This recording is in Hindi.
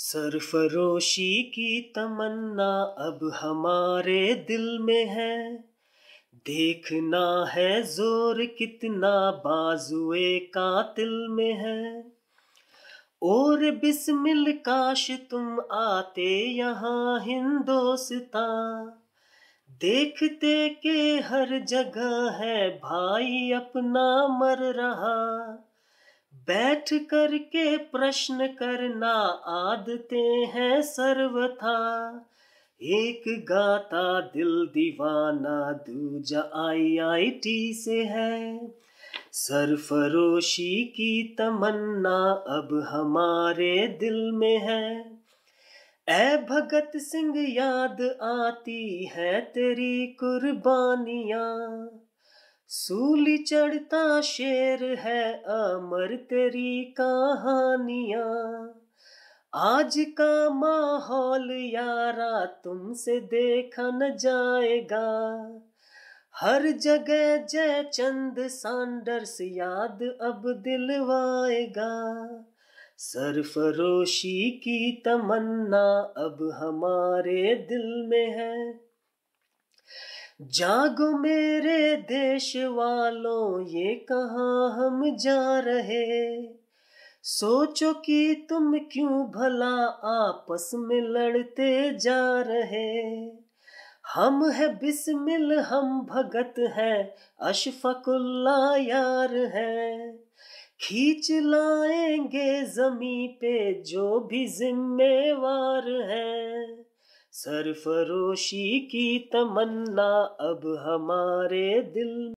सरफरोशी की तमन्ना अब हमारे दिल में है देखना है जोर कितना बाजुए कातिल में है और बिस्मिल काश तुम आते यहाँ हिंदोस्ता देखते के हर जगह है भाई अपना मर रहा बैठ कर के प्रश्न करना आदते हैं सर्वथा एक गाता दिल दीवाना दूजा आईआईटी से है सरफरोशी की तमन्ना अब हमारे दिल में है ए भगत सिंह याद आती है तेरी कुर्बानियां सूली चढ़ता शेर है अमर तेरी कहानिया आज का माहौल यारा तुमसे देखा न जाएगा हर जगह जय चंद सांडर्स याद अब दिलवाएगा सरफरोशी की तमन्ना अब हमारे दिल में है जागो मेरे देश वालों ये कहाँ हम जा रहे सोचो कि तुम क्यों भला आपस में लड़ते जा रहे हम है बिस्मिल हम भगत हैं अशफकुल्ला यार हैं खींच लाएंगे जमी पे जो भी जिम्मेवार हैं सरफरोशी की तमन्ना अब हमारे दिल